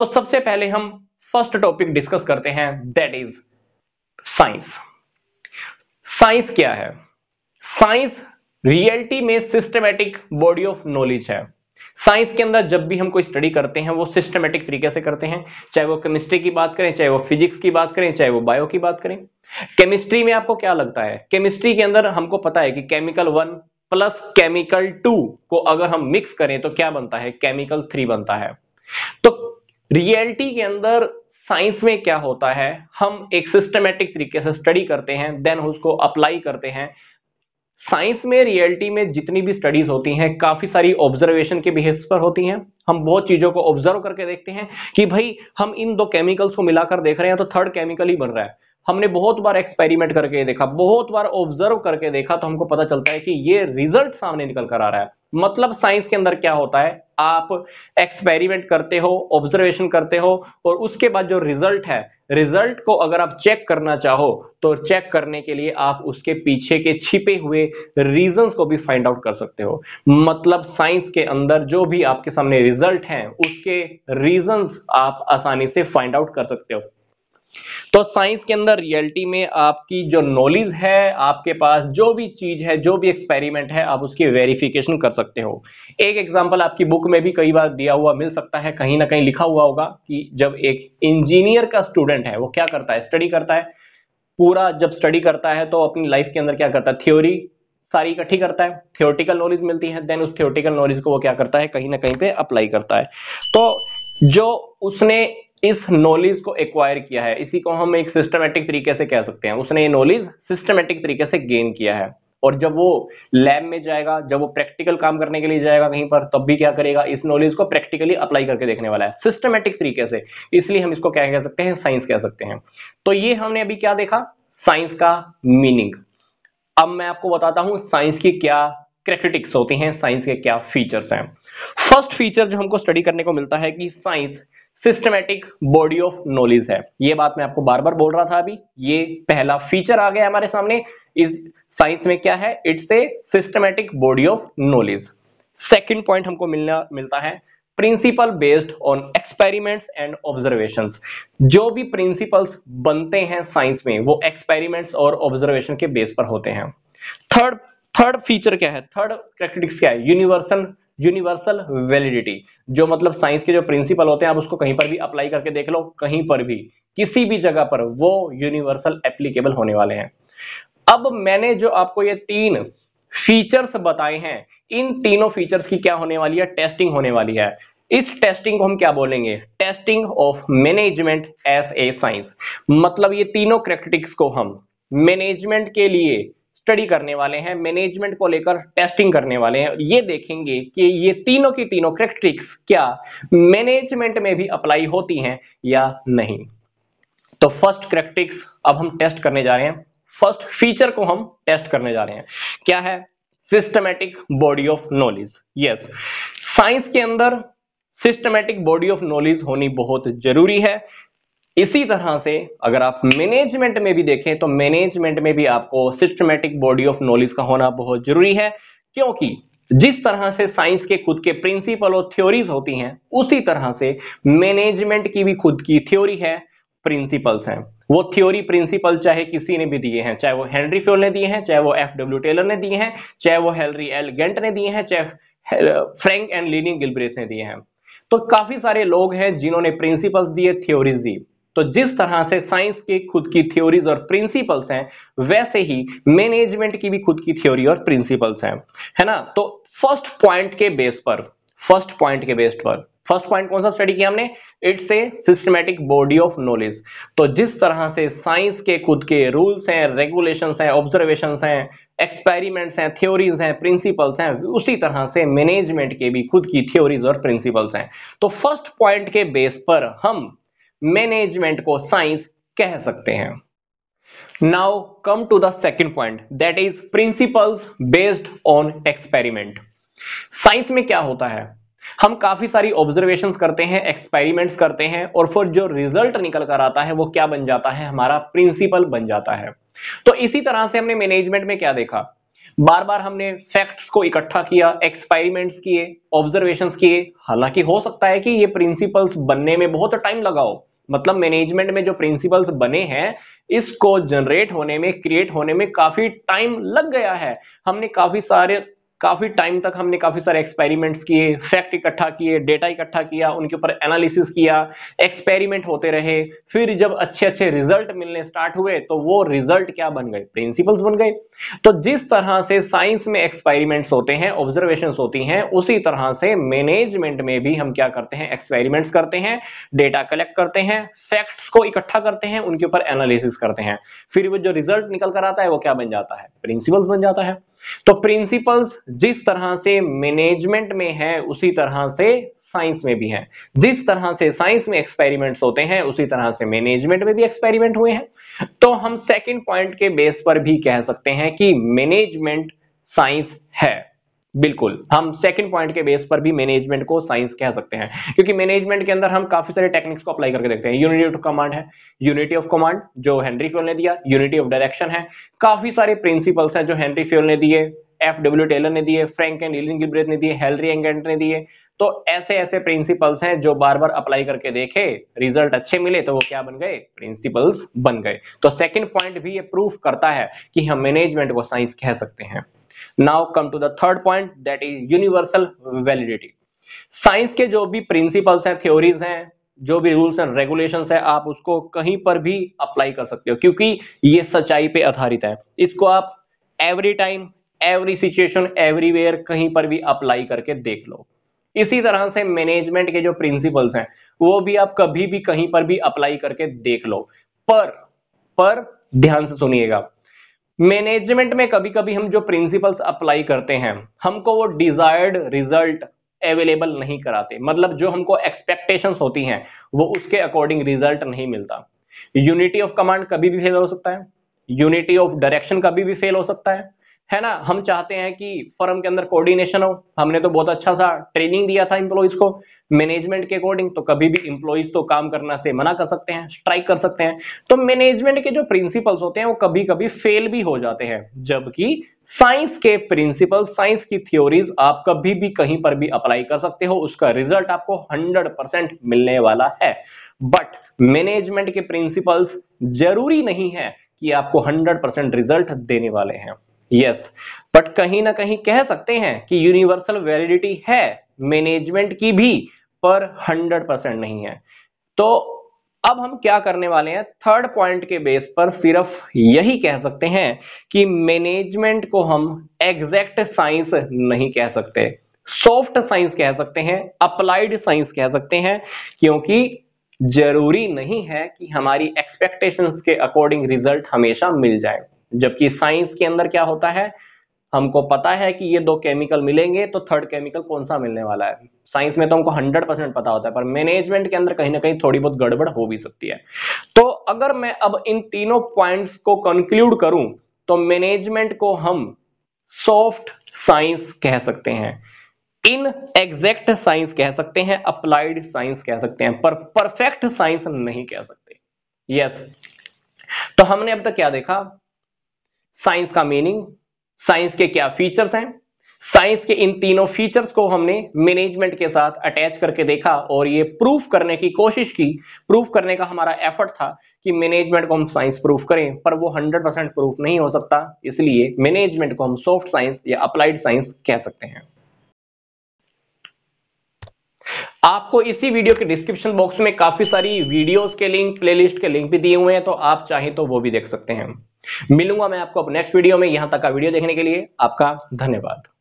तो सबसे पहले हम फर्स्ट टॉपिक डिस्कस करते हैं दैट इज साइंस साइंस क्या है साइंस रियलिटी में सिस्टमेटिक बॉडी ऑफ नॉलेज है साइंस के अंदर जब भी हम कोई स्टडी करते हैं वो सिस्टमेटिक तरीके से करते हैं चाहे वो केमिस्ट्री की बात करें चाहे वो फिजिक्स की बात करें चाहे वो बायो की बात करें केमिस्ट्री में आपको क्या लगता है केमिस्ट्री के अंदर हमको पता है कि chemical one plus chemical two को अगर हम मिक्स करें तो क्या बनता है केमिकल थ्री बनता है तो रियलिटी के अंदर साइंस में क्या होता है हम एक सिस्टमेटिक तरीके से स्टडी करते हैं देन उसको अप्लाई करते हैं साइंस में रियलिटी में जितनी भी स्टडीज होती हैं काफी सारी ऑब्जर्वेशन के बेहस पर होती हैं हम बहुत चीजों को ऑब्जर्व करके देखते हैं कि भाई हम इन दो केमिकल्स को मिलाकर देख रहे हैं तो थर्ड केमिकल ही बन रहा है हमने बहुत बार एक्सपेरिमेंट करके देखा बहुत बार ऑब्जर्व करके देखा तो हमको पता चलता है कि ये रिजल्ट सामने निकल कर आ रहा है मतलब साइंस के अंदर क्या होता है आप एक्सपेरिमेंट करते हो ऑब्जर्वेशन करते हो और उसके बाद जो रिजल्ट है रिजल्ट को अगर आप चेक करना चाहो तो चेक करने के लिए आप उसके पीछे के छिपे हुए रीजंस को भी फाइंड आउट कर सकते हो मतलब साइंस के अंदर जो भी आपके सामने रिजल्ट हैं उसके रीजंस आप आसानी से फाइंड आउट कर सकते हो तो साइंस के अंदर रियलिटी में आपकी जो नॉलेज है आपके पास जो भी चीज है जो भी एक्सपेरिमेंट है आप उसकी वेरिफिकेशन कर सकते हो एक एग्जांपल आपकी बुक में भी कई बार दिया हुआ मिल सकता है कहीं ना कहीं लिखा हुआ होगा कि जब एक इंजीनियर का स्टूडेंट है वो क्या करता है स्टडी करता है पूरा जब स्टडी करता है तो अपनी लाइफ के अंदर क्या करता है थ्योरी सारी इकट्ठी करता है थियोटिकल नॉलेज मिलती है देन उस थियोटिकल नॉलेज को वो क्या करता है कहीं ना कहीं पे अप्लाई करता है तो जो उसने इस नॉलेज को एक्वायर किया है इसी को हम एक सिस्टमेटिक तरीके से कह सकते हैं उसने ये नॉलेज सिस्टमेटिक तरीके से गेन किया है और जब वो लैब में जाएगा जब वो प्रैक्टिकल काम करने के लिए जाएगा कहीं पर तब भी क्या करेगा इस नॉलेज को प्रैक्टिकली अप्लाई करके देखने वाला है सिस्टमेटिक तरीके से इसलिए हम इसको क्या कह सकते हैं साइंस कह सकते हैं तो ये हमने अभी क्या देखा साइंस का मीनिंग अब मैं आपको बताता हूं साइंस की क्या क्रेटिटिक्स होती हैं साइंस के क्या फीचर्स हैं फर्स्ट फीचर जो हमको स्टडी करने को मिलता है कि science systematic body of knowledge है ये बात मैं आपको बार बार बोल रहा था अभी ये पहला फीचर आ गया हमारे सामने इस साइंस में क्या है it's a systematic body of knowledge second point हमको मिलना मिलता है principle based on experiments and observation जो भी प्रिंसिपल्स बनते हैं साइंस में वो एक्सपेरिमेंट्स और ऑब्जर्वेशन के बेस पर होते हैं थर्ड थर्ड फीचर क्या है थर्ड कैरेक्टरिस्टिक्स क्या है यूनिवर्सल यूनिवर्सल वैलिडिटी जो मतलब साइंस के जो प्रिंसिपल होते हैं आप उसको कहीं पर भी अप्लाई करके देख लो कहीं पर भी किसी भी जगह पर वो यूनिवर्सल एप्लीकेबल होने वाले हैं अब मैंने जो आपको ये तीन फीचर्स बताए हैं इन तीनों फीचर्स की क्या होने वाली है टेस्टिंग होने वाली है इस टेस्टिंग को हम क्या बोलेंगे testing of management as a science मतलब ये तीनों करेक्टिक्स को हम मैनेजमेंट के लिए स्टडी करने वाले हैं मैनेजमेंट को लेकर टेस्टिंग करने वाले हैं ये देखेंगे कि ये तीनों की तीनों कैरेक्टरिक्स क्या मैनेजमेंट में भी अप्लाई होती हैं या नहीं तो फर्स्ट करेक्टिक्स अब हम टेस्ट करने जा रहे हैं फर्स्ट फीचर को हम टेस्ट करने जा रहे हैं क्या है systematic body of knowledge yes science के अंदर सिस्टमैटिक बॉडी ऑफ नॉलेज होनी बहुत जरूरी है इसी तरह से अगर आप मैनेजमेंट में भी देखें तो मैनेजमेंट में भी आपको सिस्टमेटिक बॉडी ऑफ नॉलेज का होना बहुत जरूरी है क्योंकि जिस तरह से साइंस के खुद के प्रिंसिपल और थ्योरीज होती हैं उसी तरह से मैनेजमेंट की भी खुद की थ्योरी है प्रिंसिपल्स हैं वो थ्योरी प्रिंसिपल चाहे किसी ने भी दिए हैं चाहे वो हेनरी फ्योल ने दिए हैं चाहे वो एफ डब्ल्यू टेलर ने दिए हैं चाहे वो हेलरी एल गेंट ने दिए हैं चाहे फ्रेंक एंड लीनिंग गिलब्रेथ ने दिए हैं तो काफी सारे लोग हैं जिन्होंने प्रिंसिपल्स दिए थ्योरीज दी तो जिस तरह से साइंस के खुद की थ्योरीज और प्रिंसिपल्स हैं वैसे ही मैनेजमेंट की भी खुद की थ्योरी और प्रिंसिपल्स हैं है ना तो फर्स्ट पॉइंट के बेस पर फर्स्ट पॉइंट के बेस पर फर्स्ट पॉइंट कौन सा स्टडी किया हमने it's a systematic body of knowledge तो जिस तरह से साइंस के खुद के रूल्स हैं रेगुलेशन हैं ऑब्जर्वेशन हैं एक्सपेरिमेंट्स हैं थ्योरीज हैं प्रिंसिपल्स हैं उसी तरह से मैनेजमेंट के भी खुद की थ्योरीज और प्रिंसिपल्स हैं तो फर्स्ट पॉइंट के बेस पर हम मैनेजमेंट को साइंस कह सकते हैं now come to the second point that is principles based on experiment science में क्या होता है हम काफी सारी ऑब्जर्वेशन करते हैं एक्सपेरिमेंट्स करते हैं और फिर जो रिजल्ट निकल कर आता है वो क्या बन जाता है हमारा प्रिंसिपल बन जाता है तो इसी तरह से हमने मैनेजमेंट में क्या देखा बार बार हमने फैक्ट्स को इकट्ठा किया एक्सपेरिमेंट्स किए ऑब्जर्वेशंस किए हालांकि हो सकता है कि ये प्रिंसिपल्स बनने में बहुत टाइम लगाओ मतलब मैनेजमेंट में जो प्रिंसिपल्स बने हैं इसको जनरेट होने में क्रिएट होने में काफी टाइम लग गया है हमने काफी सारे काफ़ी टाइम तक हमने काफ़ी सारे एक्सपेरिमेंट्स किए फैक्ट इकट्ठा किए डेटा इकट्ठा किया उनके ऊपर एनालिसिस किया एक्सपेरिमेंट होते रहे फिर जब अच्छे अच्छे रिजल्ट मिलने स्टार्ट हुए तो वो रिजल्ट क्या बन गए प्रिंसिपल्स बन गए तो जिस तरह से साइंस में एक्सपेरिमेंट्स होते हैं ऑब्जर्वेशन होती हैं उसी तरह से मैनेजमेंट में भी हम क्या करते हैं एक्सपेरिमेंट्स करते हैं डेटा कलेक्ट करते हैं फैक्ट्स को इकट्ठा करते हैं उनके ऊपर एनालिसिस करते हैं फिर वो जो रिजल्ट निकल कर आता है वो क्या बन जाता है प्रिंसिपल्स बन जाता है तो प्रिंसिपल्स जिस तरह से मैनेजमेंट में है उसी तरह से साइंस में भी है जिस तरह से साइंस में एक्सपेरिमेंट्स होते हैं उसी तरह से मैनेजमेंट में भी एक्सपेरिमेंट हुए हैं तो हम सेकंड पॉइंट के बेस पर भी कह सकते हैं कि मैनेजमेंट साइंस है बिल्कुल हम सेकंड पॉइंट के बेस पर भी मैनेजमेंट को साइंस कह सकते हैं क्योंकि मैनेजमेंट के अंदर हम काफी सारे टेक्निक्स को अप्लाई करके देखते हैं यूनिटी ऑफ कमांड है यूनिटी ऑफ कमांड जो हेनरी फ्यूल ने दिया यूनिटी ऑफ डायरेक्शन है काफी सारे प्रिंसिपल्स हैं जो हेनरी फ्यूल ने दिए एफ डब्ल्यू टेलर ने दिए फ्रेंक एंड लिलिंग ने दिए हेलरी एंगेंट ने दिए तो ऐसे ऐसे प्रिंसिपल्स हैं जो बार बार अप्लाई करके देखे रिजल्ट अच्छे मिले तो वो क्या बन गए प्रिंसिपल्स बन गए तो सेकंड पॉइंट भी ये प्रूफ करता है कि हम मैनेजमेंट को साइंस कह सकते हैं now come to the third point that is universal validity science के जो भी प्रिंसिपल्स हैं थ्योरीज हैं जो भी रूल्स एंड रेगुलेशंस है आप उसको कहीं पर भी अप्लाई कर सकते हो क्योंकि ये सच्चाई पे आधारित है इसको आप every time every situation everywhere कहीं पर भी अप्लाई करके देख लो इसी तरह से मैनेजमेंट के जो प्रिंसिपल्स हैं वो भी आप कभी भी कहीं पर भी अप्लाई करके देख लो पर पर ध्यान से सुनिएगा मैनेजमेंट में कभी कभी हम जो प्रिंसिपल्स अप्लाई करते हैं हमको वो डिजायर्ड रिजल्ट अवेलेबल नहीं कराते मतलब जो हमको एक्सपेक्टेशंस होती हैं वो उसके अकॉर्डिंग रिजल्ट नहीं मिलता यूनिटी ऑफ कमांड कभी भी फेल हो सकता है यूनिटी ऑफ डायरेक्शन कभी भी फेल हो सकता है है ना हम चाहते हैं कि फर्म के अंदर कोऑर्डिनेशन हो हमने तो बहुत अच्छा सा ट्रेनिंग दिया था इंप्लॉइज को मैनेजमेंट के अकॉर्डिंग तो कभी भी इंप्लॉइज तो काम करना से मना कर सकते हैं स्ट्राइक कर सकते हैं तो मैनेजमेंट के जो प्रिंसिपल्स होते हैं वो कभी कभी फेल भी हो जाते हैं जबकि साइंस के प्रिंसिपल साइंस की थ्योरीज आप कभी भी कहीं पर भी अप्लाई कर सकते हो उसका रिजल्ट आपको हंड्रेड मिलने वाला है बट मैनेजमेंट के प्रिंसिपल्स जरूरी नहीं है कि आपको हंड्रेड रिजल्ट देने वाले हैं यस बट कहीं ना कहीं कह सकते हैं कि यूनिवर्सल वैलिडिटी है मैनेजमेंट की भी पर 100 परसेंट नहीं है तो अब हम क्या करने वाले हैं थर्ड पॉइंट के बेस पर सिर्फ यही कह सकते हैं कि मैनेजमेंट को हम एग्जैक्ट साइंस नहीं कह सकते सॉफ्ट साइंस कह सकते हैं अप्लाइड साइंस कह सकते हैं क्योंकि जरूरी नहीं है कि हमारी एक्सपेक्टेशंस के अकॉर्डिंग रिजल्ट हमेशा मिल जाए जबकि साइंस के अंदर क्या होता है हमको पता है कि ये दो केमिकल मिलेंगे तो थर्ड केमिकल कौन सा मिलने वाला है साइंस में तो हमको 100 परसेंट पता होता है पर मैनेजमेंट के अंदर कहीं ना कहीं थोड़ी बहुत गड़बड़ हो भी सकती है तो अगर मैं अब इन तीनों पॉइंट्स को कंक्लूड करूं तो मैनेजमेंट को हम सॉफ्ट साइंस कह सकते हैं इन एग्जैक्ट साइंस कह सकते हैं अप्लाइड साइंस कह सकते हैं पर परफेक्ट साइंस नहीं कह सकते यस yes. तो हमने अब तक क्या देखा साइंस का मीनिंग साइंस के क्या फीचर्स हैं साइंस के इन तीनों फीचर्स को हमने मैनेजमेंट के साथ अटैच करके देखा और ये प्रूफ करने की कोशिश की प्रूफ करने का हमारा एफर्ट था कि मैनेजमेंट को हम साइंस प्रूफ करें पर वो 100 परसेंट प्रूफ नहीं हो सकता इसलिए मैनेजमेंट को हम सॉफ्ट साइंस या अप्लाइड साइंस कह सकते हैं आपको इसी वीडियो के डिस्क्रिप्शन बॉक्स में काफी सारी वीडियोस के लिंक प्लेलिस्ट के लिंक भी दिए हुए हैं तो आप चाहें तो वो भी देख सकते हैं मिलूंगा मैं आपको नेक्स्ट वीडियो में यहां तक का वीडियो देखने के लिए आपका धन्यवाद